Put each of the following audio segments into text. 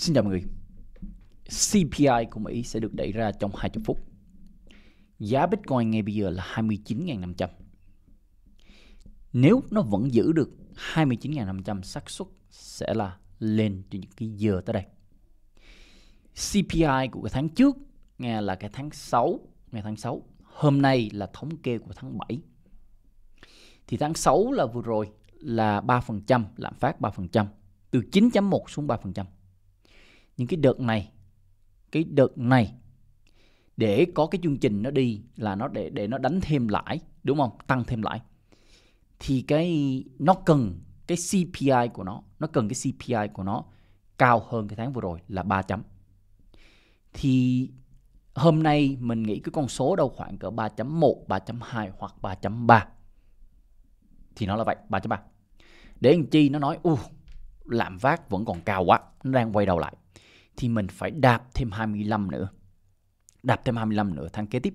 Xin chào mọi người. CPI của Mỹ sẽ được đẩy ra trong 20 phút. Giá Bitcoin ngay bây giờ là 29.500. Nếu nó vẫn giữ được 29.500 xác suất sẽ là lên cho những cái giờ tới đây. CPI của cái tháng trước nghe là cái tháng 6, ngày tháng 6. Hôm nay là thống kê của tháng 7. Thì tháng 6 là vừa rồi là 3% lạm phát 3%, từ 9.1 xuống 3% những cái đợt này cái đợt này để có cái chương trình nó đi là nó để để nó đánh thêm lãi đúng không tăng thêm lãi thì cái nó cần cái CPI của nó nó cần cái CPI của nó cao hơn cái tháng vừa rồi là 3 chấm thì hôm nay mình nghĩ cái con số đâu khoảng cỡ 3.1, 3.2 hoặc 3.3 thì nó là vậy 3.3 để anh chi nó nói u lạm phát vẫn còn cao quá nó đang quay đầu lại thì mình phải đạp thêm 25 nữa. Đạp thêm 25 nữa tháng kế tiếp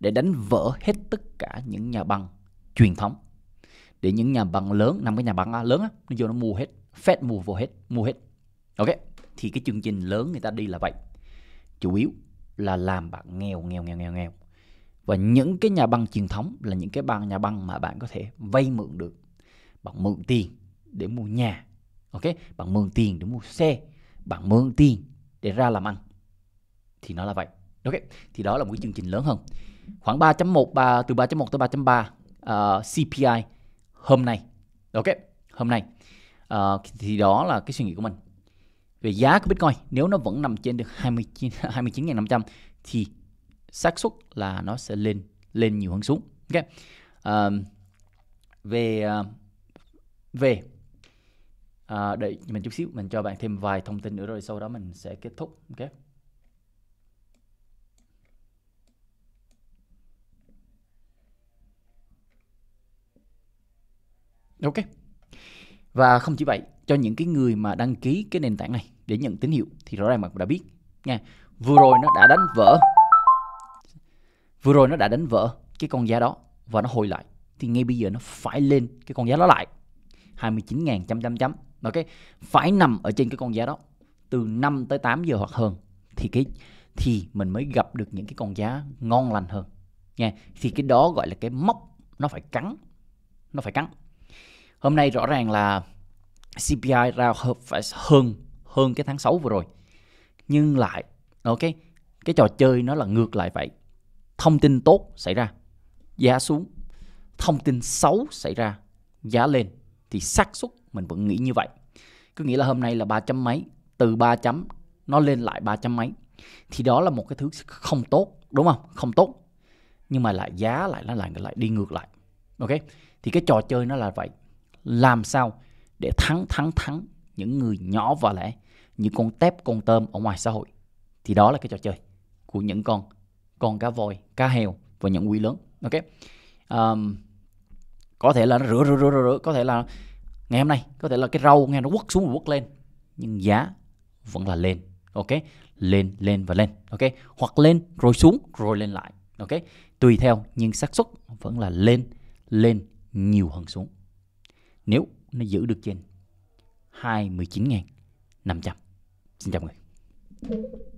để đánh vỡ hết tất cả những nhà băng truyền thống. Để những nhà băng lớn, năm cái nhà băng lớn á, nó vô nó mua hết, Fed mua vô hết, mua hết. Ok, thì cái chương trình lớn người ta đi là vậy. Chủ yếu là làm bạn nghèo nghèo nghèo nghèo nghèo. Và những cái nhà băng truyền thống là những cái băng nhà băng mà bạn có thể vay mượn được. Bạn mượn tiền để mua nhà. Ok, bạn mượn tiền để mua xe bạn mượn tiền để ra làm ăn thì nó là vậy ok thì đó là một cái chương trình lớn hơn khoảng 3.1 3 từ 3.1 tới 3.3 uh, CPI hôm nay ok hôm nay uh, thì đó là cái suy nghĩ của mình về giá của Bitcoin nếu nó vẫn nằm trên được 29 29.500 thì xác suất là nó sẽ lên lên nhiều hơn xuống ok uh, về uh, về à, đợi mình chút xíu mình cho bạn thêm vài thông tin nữa rồi sau đó mình sẽ kết thúc ok ok và không chỉ vậy cho những cái người mà đăng ký cái nền tảng này để nhận tín hiệu thì rõ ràng bạn đã biết nha vừa rồi nó đã đánh vỡ vừa rồi nó đã đánh vỡ cái con giá đó và nó hồi lại thì ngay bây giờ nó phải lên cái con giá đó lại 29.000 chấm chấm chấm ok phải nằm ở trên cái con giá đó từ 5 tới 8 giờ hoặc hơn thì cái thì mình mới gặp được những cái con giá ngon lành hơn nha thì cái đó gọi là cái mốc nó phải cắn nó phải cắn hôm nay rõ ràng là CPI ra hợp phải hơn hơn cái tháng 6 vừa rồi nhưng lại ok cái trò chơi nó là ngược lại vậy thông tin tốt xảy ra giá xuống thông tin xấu xảy ra giá lên thì xác suất mình vẫn nghĩ như vậy cứ nghĩ là hôm nay là ba chấm mấy từ ba chấm nó lên lại ba chấm mấy thì đó là một cái thứ không tốt đúng không không tốt nhưng mà lại giá lại nó lại lại đi ngược lại ok thì cái trò chơi nó là vậy làm sao để thắng thắng thắng những người nhỏ và lẻ những con tép con tôm ở ngoài xã hội thì đó là cái trò chơi của những con con cá voi cá heo và những quy lớn ok um, có thể là nó rửa rửa rửa rửa có thể là ngày hôm nay có thể là cái râu nghe nó quất xuống và quất lên nhưng giá vẫn là lên ok lên lên và lên ok hoặc lên rồi xuống rồi lên lại ok tùy theo nhưng xác suất vẫn là lên lên nhiều hơn xuống nếu nó giữ được trên 29.500 xin chào mọi người